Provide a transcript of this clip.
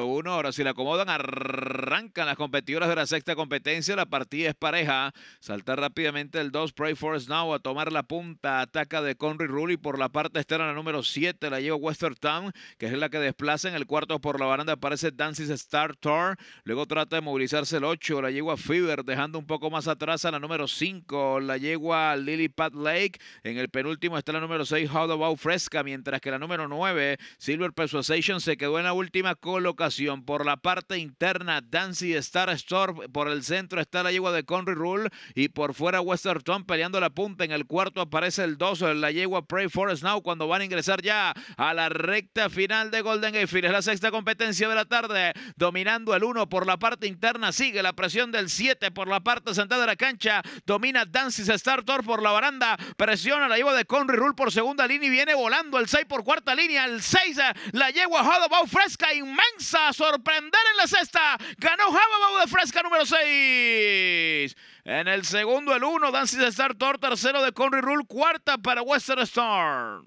know una Ahora si la acomodan, arrancan las competidoras de la sexta competencia. La partida es pareja. Saltar rápidamente el 2, Pray Force Now a tomar la punta. Ataca de Conry Rulli por la parte externa, la número 7. La lleva Western Town, que es la que desplaza en el cuarto por la baranda. Aparece Dancy Star Tour. Luego trata de movilizarse el 8. La yegua Fever, dejando un poco más atrás a la número 5. La yegua Lily Pat Lake. En el penúltimo está la número 6, How About Fresca. Mientras que la número 9, Silver Persuasion, se quedó en la última colocación por la parte interna, Dancy Star Storm por el centro está la yegua de Conry Rule y por fuera Westerton peleando la punta. En el cuarto aparece el 2, la yegua Pray Forest Now cuando van a ingresar ya a la recta final de Golden Gate. Es la sexta competencia de la tarde, dominando el 1 por la parte interna, sigue la presión del 7 por la parte central de la cancha, domina Dancy Star Storm por la baranda, presiona la yegua de Conry Rule por segunda línea y viene volando el 6 por cuarta línea, el 6, la yegua Hodabout fresca, inmensa, sorprender en la sexta. Ganó Jababau de Fresca número 6. En el segundo, el 1, Dancy de Star Tercero de Conry Rule. Cuarta para Western Storm.